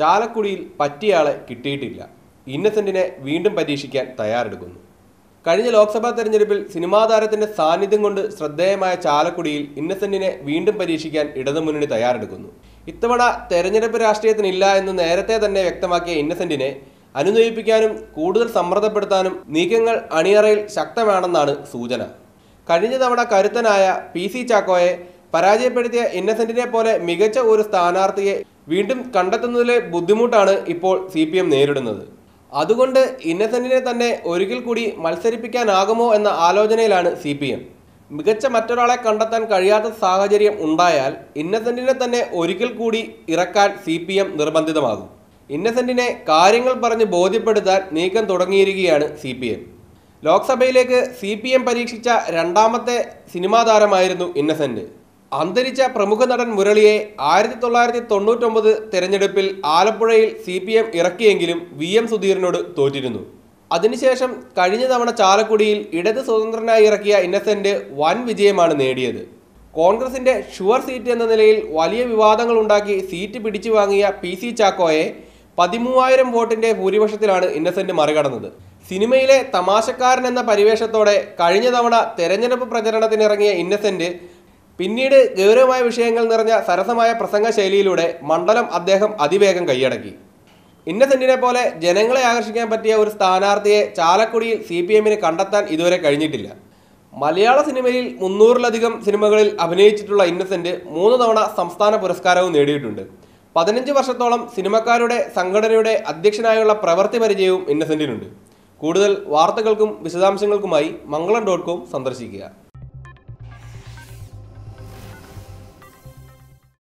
ചാലക്കുടിയിൽ പറ്റിയയാളെ കിട്ടിയിട്ടില്ല ഇന്നസെന്റിനെ വീണ്ടും പരീക്ഷിക്കാൻ തയ്യാറെടുക്കുന്നു കഴിഞ്ഞ ലോക്സഭാ തെരഞ്ഞെടുപ്പിൽ സിനിമാ താരത്തിന്റെ സാന്നിധ്യം കൊണ്ട് ശ്രദ്ധേയമായ ചാലക്കുടിയിൽ ഇന്നസെന്റിനെ വീണ്ടും പരീക്ഷിക്കാൻ ഇടതുമുന്നണി തയ്യാറെടുക്കുന്നു ഇത്തവണ തെരഞ്ഞെടുപ്പ് രാഷ്ട്രീയത്തിനില്ല എന്ന് നേരത്തെ തന്നെ വ്യക്തമാക്കിയ ഇന്നസെന്റിനെ അനുനയിപ്പിക്കാനും കൂടുതൽ സമ്മർദ്ദപ്പെടുത്താനും നീക്കങ്ങൾ അണിയറയിൽ ശക്തമാണെന്നാണ് സൂചന കഴിഞ്ഞ തവണ കരുത്തനായ പി സി ചാക്കോയെ പരാജയപ്പെടുത്തിയ ഇന്നസെന്റിനെ പോലെ മികച്ച ഒരു സ്ഥാനാർത്ഥിയെ വീണ്ടും കണ്ടെത്തുന്നതിലെ ബുദ്ധിമുട്ടാണ് ഇപ്പോൾ സി പി എം നേരിടുന്നത് അതുകൊണ്ട് ഇന്നസെന്റിനെ തന്നെ ഒരിക്കൽ കൂടി മത്സരിപ്പിക്കാനാകുമോ എന്ന ആലോചനയിലാണ് സി പി എം മികച്ച മറ്റൊരാളെ കണ്ടെത്താൻ കഴിയാത്ത സാഹചര്യം ഉണ്ടായാൽ ഇന്നസെന്റിനെ തന്നെ ഒരിക്കൽ കൂടി ഇറക്കാൻ സി പി എം നിർബന്ധിതമാകും ഇന്നസെന്റിനെ കാര്യങ്ങൾ പറഞ്ഞ് ബോധ്യപ്പെടുത്താൻ നീക്കം തുടങ്ങിയിരിക്കുകയാണ് സി പി എം ലോക്സഭയിലേക്ക് സി പി എം പരീക്ഷിച്ച രണ്ടാമത്തെ സിനിമാ താരമായിരുന്നു ഇന്നസെന്റ് അന്തരിച്ച പ്രമുഖ നടൻ മുരളിയെ ആയിരത്തി തൊള്ളായിരത്തി തൊണ്ണൂറ്റൊമ്പത് തെരഞ്ഞെടുപ്പിൽ ആലപ്പുഴയിൽ സി പി എം ഇറക്കിയെങ്കിലും വി എം സുധീരനോട് തോറ്റിരുന്നു അതിനുശേഷം കഴിഞ്ഞ തവണ ചാലക്കുടിയിൽ ഇടത് സ്വതന്ത്രനായി ഇറക്കിയ ഇന്നസെന്റ് വൻ വിജയമാണ് നേടിയത് കോൺഗ്രസിന്റെ ഷുവർ സീറ്റ് എന്ന നിലയിൽ വലിയ വിവാദങ്ങൾ ഉണ്ടാക്കി സീറ്റ് പിടിച്ചു വാങ്ങിയ പി സി ചാക്കോയെ പതിമൂവായിരം വോട്ടിന്റെ ഭൂരിപക്ഷത്തിലാണ് ഇന്നസെന്റ് മറികടന്നത് സിനിമയിലെ തമാശക്കാരൻ എന്ന പരിവേഷത്തോടെ കഴിഞ്ഞ തവണ തെരഞ്ഞെടുപ്പ് പ്രചരണത്തിനിറങ്ങിയ ഇന്നസെന്റ് പിന്നീട് ഗൗരവമായ വിഷയങ്ങൾ നിറഞ്ഞ സരസമായ പ്രസംഗ ശൈലിയിലൂടെ മണ്ഡലം അദ്ദേഹം അതിവേഗം കൈയടക്കി ഇന്നസെന്റിനെ പോലെ ജനങ്ങളെ ആകർഷിക്കാൻ പറ്റിയ ഒരു സ്ഥാനാർത്ഥിയെ ചാലക്കുടിയിൽ സി പി എമ്മിന് കണ്ടെത്താൻ ഇതുവരെ കഴിഞ്ഞിട്ടില്ല മലയാള സിനിമയിൽ മുന്നൂറിലധികം സിനിമകളിൽ അഭിനയിച്ചിട്ടുള്ള ഇന്നസെന്റ് മൂന്ന് തവണ സംസ്ഥാന പുരസ്കാരവും നേടിയിട്ടുണ്ട് പതിനഞ്ച് വർഷത്തോളം സിനിമക്കാരുടെ സംഘടനയുടെ അധ്യക്ഷനായുള്ള പ്രവൃത്തി പരിചയവും ഇന്നസെന്റിനുണ്ട് കൂടുതൽ വാർത്തകൾക്കും വിശദാംശങ്ങൾക്കുമായി മംഗളം ഡോട്ട് കോം സന്ദർശിക്കുക